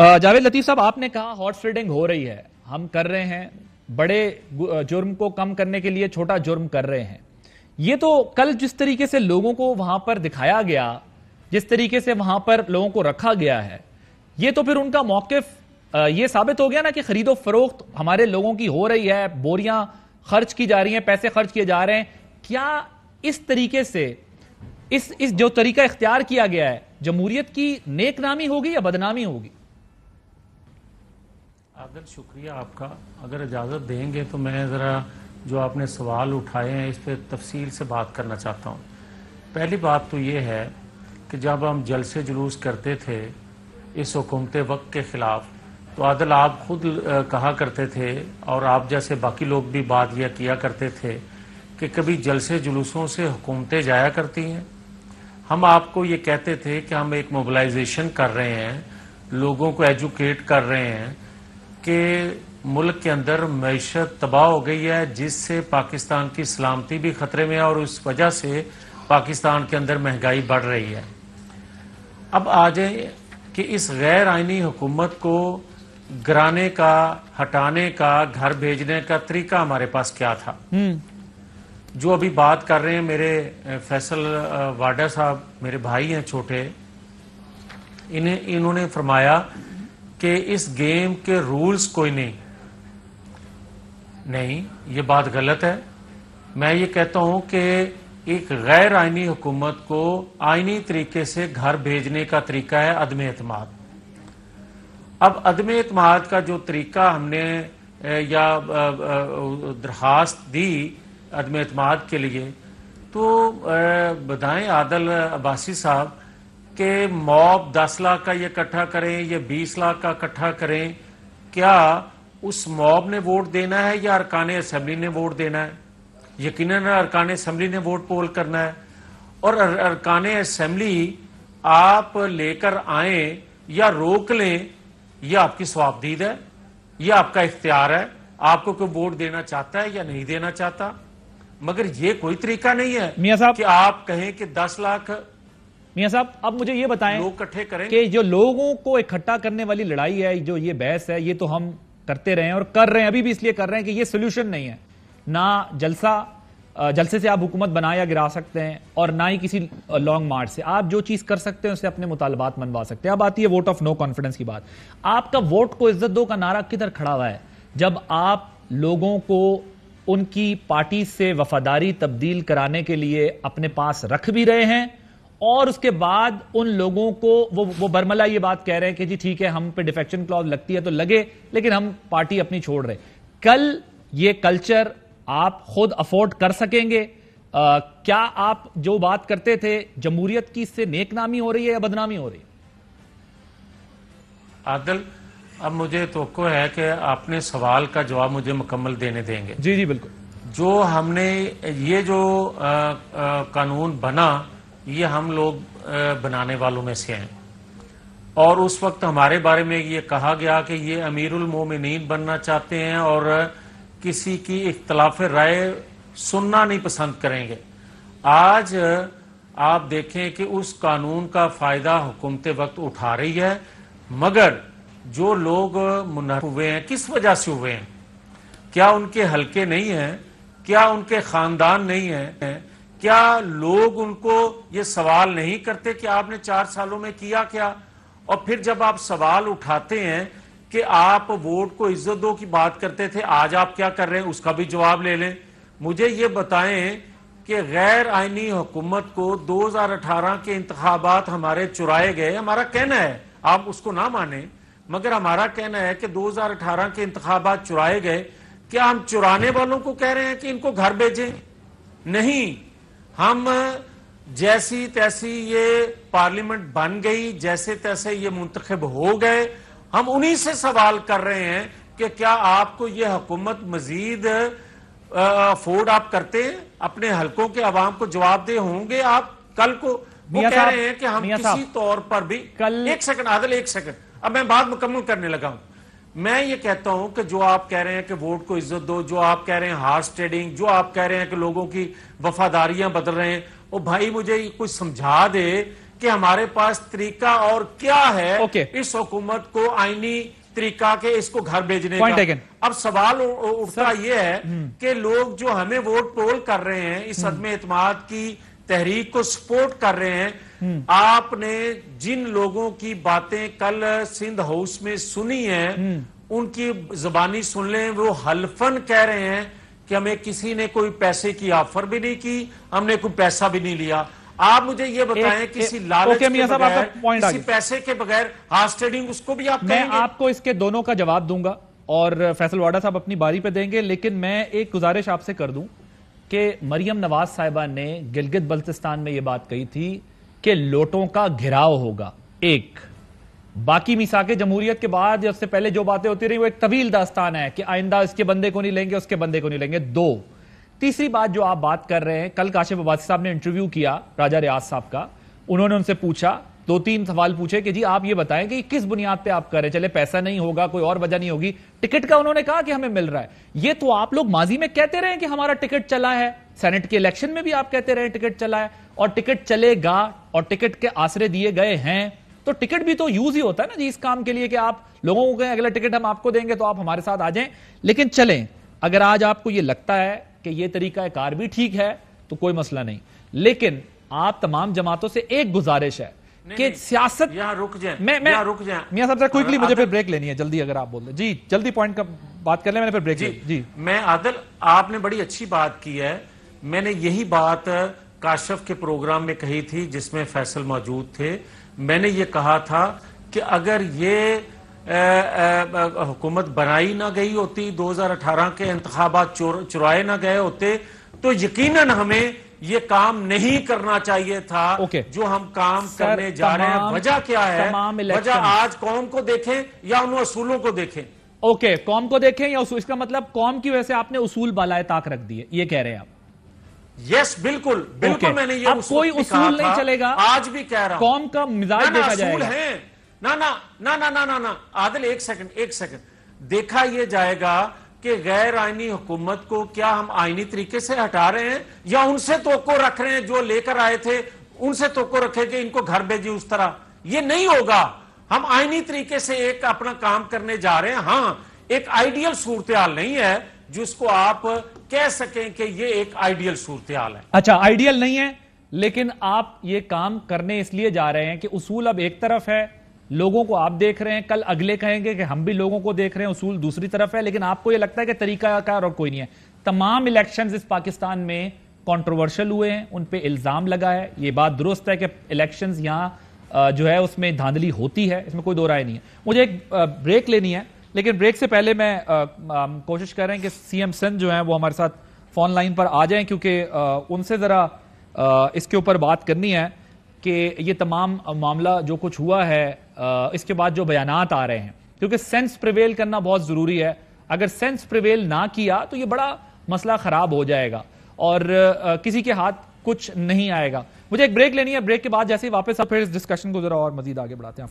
जावेद लतीफ साहब आपने कहा हॉट फील्डिंग हो रही है हम कर रहे हैं बड़े जुर्म को कम करने के लिए छोटा जुर्म कर रहे हैं ये तो कल जिस तरीके से लोगों को वहां पर दिखाया गया जिस तरीके से वहां पर लोगों को रखा गया है ये तो फिर उनका मौकफ ये साबित हो गया ना कि खरीदो फरोख्त हमारे लोगों की हो रही है बोरियां खर्च की जा रही हैं पैसे खर्च किए जा रहे हैं क्या इस तरीके से इस इस जो तरीका इख्तियार किया गया है जमहूरियत की नेकनामी होगी या बदनामी होगी आदर शुक्रिया आपका अगर इजाज़त देंगे तो मैं ज़रा जो आपने सवाल उठाए हैं इस पर तफसील से बात करना चाहता हूँ पहली बात तो ये है कि जब हम जलसे जुलूस करते थे इस हुकूमत वक्त के ख़िलाफ़ तो आदल आप खुद कहा करते थे और आप जैसे बाकी लोग भी बात यह किया करते थे कि कभी जलसे जुलूसों से हुकूमतें जाया करती हैं हम आपको ये कहते थे कि हम एक मोबलाइजेशन कर रहे हैं लोगों को एजुकेट कर रहे हैं कि मुल्क के अंदर मीशत तबाह हो गई है जिससे पाकिस्तान की सलामती भी खतरे में है और उस वजह से पाकिस्तान के अंदर महंगाई बढ़ रही है अब आ जाए कि इस गैर आइनी हुकूमत को गिराने का हटाने का घर भेजने का तरीका हमारे पास क्या था हम्म। जो अभी बात कर रहे हैं मेरे फैसल वाडा साहब मेरे भाई हैं छोटे इन्हें इन्होंने फरमाया कि इस गेम के रूल्स कोई नहीं नहीं ये बात गलत है मैं ये कहता हूं कि एक गैर आइनी हुकूमत को आइनी तरीके से घर भेजने का तरीका है अदम अतमाद अब अदम अतमाद का जो तरीका हमने या दरखास्त दी अदम अतमाद के लिए तो बधाएं आदल अब्बासी साहब कि मॉब 10 लाख का ये इकट्ठा करें या 20 लाख का इकट्ठा करें क्या उस मॉब ने वोट देना है या अरकान असम्बली ने वोट देना है यकीन अरकान असम्बली ने वोट पोल करना है और अरकान असम्बली आप लेकर आए या रोक लें यह आपकी स्वाबदीद है यह आपका इख्तियार है आपको कोई वोट देना चाहता है या नहीं देना चाहता मगर यह कोई तरीका नहीं है साहब कि आप कहें कि दस लाख मियाँ साहब अब मुझे ये बताएं लोग इकट्ठे करें कि जो लोगों को इकट्ठा करने वाली लड़ाई है जो ये बहस है ये तो हम करते रहे हैं और कर रहे हैं अभी भी इसलिए कर रहे हैं कि ये सोल्यूशन नहीं है ना जलसा जलसे से आप हुकूमत बना या गिरा सकते हैं और ना ही किसी लॉन्ग मार्च से आप जो चीज कर सकते हैं उससे अपने मुतालबात मनवा सकते हैं अब आती है वोट ऑफ नो कॉन्फिडेंस की बात आपका वोट को इज्जत दो का नारा किधर खड़ा हुआ है जब आप लोगों को उनकी पार्टी से वफादारी तब्दील कराने के लिए अपने पास रख भी रहे हैं और उसके बाद उन लोगों को वो वो बर्मला ये बात कह रहे हैं कि जी ठीक है हम पे डिफेक्शन क्लॉज लगती है तो लगे लेकिन हम पार्टी अपनी छोड़ रहे कल ये कल्चर आप खुद अफोर्ड कर सकेंगे आ, क्या आप जो बात करते थे जमहूरियत की इससे नेकनामी हो रही है या बदनामी हो रही है आदल अब मुझे तो है कि आपने सवाल का जवाब मुझे मुकम्मल देने देंगे जी जी बिल्कुल जो हमने ये जो आ, आ, कानून बना ये हम लोग बनाने वालों में से हैं और उस वक्त हमारे बारे में ये कहा गया कि ये अमीरुल मोमिनीन बनना चाहते हैं और किसी की इख्तलाफ राय सुनना नहीं पसंद करेंगे आज आप देखें कि उस कानून का फायदा हुकूमत वक्त उठा रही है मगर जो लोग मुन हुए हैं किस वजह से हुए हैं क्या उनके हलके नहीं हैं क्या उनके खानदान नहीं हैं क्या लोग उनको ये सवाल नहीं करते कि आपने चार सालों में किया क्या और फिर जब आप सवाल उठाते हैं कि आप वोट को इज्जत दो की बात करते थे आज आप क्या कर रहे हैं उसका भी जवाब ले लें मुझे ये बताएं कि गैर आइनी हुकूमत को 2018 के इंतबात हमारे चुराए गए हमारा कहना है आप उसको ना माने मगर हमारा कहना है कि 2018 के इंतबात चुराए गए क्या हम चुराने वालों को कह रहे हैं कि इनको घर भेजें नहीं हम जैसी तैसी ये पार्लियामेंट बन गई जैसे तैसे ये मुंतखब हो गए हम उन्हीं से सवाल कर रहे हैं कि क्या आपको ये हुकूमत मजीद अफोर्ड आप करते हैं अपने हलकों के अवाम को जवाब दे होंगे आप कल को वो कह रहे हैं कि हम किसी तौर पर भी कल एक सेकंड आदल एक सेकंड अब मैं बात मुकम्मल करने लगा हूं मैं ये कहता हूं कि जो आप कह रहे हैं कि वोट को इज्जत दो जो आप कह रहे हैं हार्स ट्रेडिंग जो आप कह रहे हैं कि लोगों की वफादारियां बदल रहे हैं वो भाई मुझे कुछ समझा दे कि हमारे पास तरीका और क्या है okay. इस हुकूमत को आईनी तरीका के इसको घर भेजने Point का again. अब सवाल उठता यह है हम्म। कि लोग जो हमें वोट पोल कर रहे हैं इस अदम हम्म। एतमाद की तहरीक को सपोर्ट कर रहे हैं हम्म। आपने जिन लोगों की बातें कल सिंध हाउस में सुनी है हम्म। उनकी जबानी सुन लें वो हल्फन कह रहे हैं कि हमें किसी ने कोई पैसे की ऑफर भी नहीं की हमने कोई पैसा भी नहीं लिया आप मुझे ये बताएं किसी लालच के बगैर किसी पैसे के बगैर हार्स ट्रेडिंग उसको भी आप मैं आपको इसके दोनों का जवाब दूंगा और फैसल वाडा साहब अपनी बारी पे देंगे लेकिन मैं एक गुजारिश आपसे कर दूं कि मरियम नवाज साहिबा ने गिलगित बल्तिस्तान में ये बात कही थी के लोटों का घिराव होगा एक बाकी मिसाके जमहूरियत के बाद सबसे पहले जो बातें होती रही वो एक तवील दास्तान है कि आइंदा इसके बंदे को नहीं लेंगे उसके बंदे को नहीं लेंगे दो तीसरी बात जो आप बात कर रहे हैं कल काशिफ अब्बासी साहब ने इंटरव्यू किया राजा रियाज साहब का उन्होंने उनसे पूछा दो तीन सवाल पूछे कि जी आप ये बताएं कि किस बुनियाद पे आप कर रहे चले पैसा नहीं होगा कोई और वजह नहीं होगी टिकट का उन्होंने कहा कि हमें मिल रहा है ये तो आप लोग माजी में कहते रहे कि हमारा टिकट चला है सेनेट के इलेक्शन में भी आप कहते रहे टिकट चला है और टिकट चलेगा और टिकट के आसरे दिए गए हैं तो टिकट भी तो यूज ही होता है ना जी इस काम के लिए कि आप लोगों को कहें अगला टिकट हम आपको देंगे तो आप हमारे साथ आ जाएं लेकिन चलें अगर आज आपको यह लगता है कि ये तरीका कार भी ठीक है तो कोई मसला नहीं लेकिन आप तमाम जमातों से एक गुजारिश है कि सियासत यहाँ रुक जाए मैं मैं रुक जाए मियाँ साहब क्विकली मुझे फिर ब्रेक लेनी है जल्दी अगर आप बोल दें जी जल्दी पॉइंट का बात कर ले मैंने फिर ब्रेक जी, जी मैं आदल आपने बड़ी अच्छी बात की है मैंने यही बात काशफ के प्रोग्राम में कही थी जिसमें फैसल मौजूद थे मैंने ये कहा था कि अगर ये हुकूमत बनाई ना गई होती 2018 के इंतबात चुराए ना गए होते तो यकीनन हमें ये काम नहीं करना चाहिए था okay. जो हम काम Sir, करने जा रहे हैं वजह क्या है वजह आज कौम को देखें या उन असूलों को देखें ओके okay, कौम को देखें या उसूल इसका मतलब कौम की वजह से आपने उसूल बालाए ताक रख दिए ये कह रहे हैं आप यस बिल्कुल बिल्कुल okay. मैंने ये उसूल कोई उसूल नहीं चलेगा आज भी कह रहा हूं कौम का मिजाज देखा जाएगा है ना ना ना ना ना ना ना आदिल एक सेकंड एक सेकंड देखा यह जाएगा कि गैर आइनी हुकूमत को क्या हम आइनी तरीके से हटा रहे हैं या उनसे तो रख रहे हैं जो लेकर आए थे उनसे तो रखे कि इनको घर भेजे उस तरह ये नहीं होगा हम आइनी तरीके से एक अपना काम करने जा रहे हैं हाँ एक आइडियल सूरत नहीं है जिसको आप कह सकें कि ये एक आइडियल सूरत है अच्छा आइडियल नहीं है लेकिन आप ये काम करने इसलिए जा रहे हैं कि उसूल अब एक तरफ है लोगों को आप देख रहे हैं कल अगले कहेंगे कि हम भी लोगों को देख रहे हैं उसूल दूसरी तरफ है लेकिन आपको यह लगता है कि तरीकाकार और कोई नहीं है तमाम इलेक्शन इस पाकिस्तान में कॉन्ट्रोवर्शल हुए हैं उन पर इल्ज़ाम लगा है ये बात दुरुस्त है कि इलेक्शन यहाँ जो है उसमें धांधली होती है इसमें कोई दो राय नहीं है मुझे एक ब्रेक लेनी है लेकिन ब्रेक से पहले मैं कोशिश कर रहे हैं कि सीएम सिंध जो है वो हमारे साथ फोन लाइन पर आ जाएं क्योंकि उनसे ज़रा इसके ऊपर बात करनी है कि ये तमाम मामला जो कुछ हुआ है इसके बाद जो बयान आ रहे हैं क्योंकि सेंस प्रिवेल करना बहुत ज़रूरी है अगर सेंस प्रिवेल ना किया तो ये बड़ा मसला ख़राब हो जाएगा और किसी के हाथ कुछ नहीं आएगा मुझे एक ब्रेक लेनी है ब्रेक के बाद जैसे ही वापस आप फिर इस डिस्कशन को जरा और मजीद आगे बढ़ाते हैं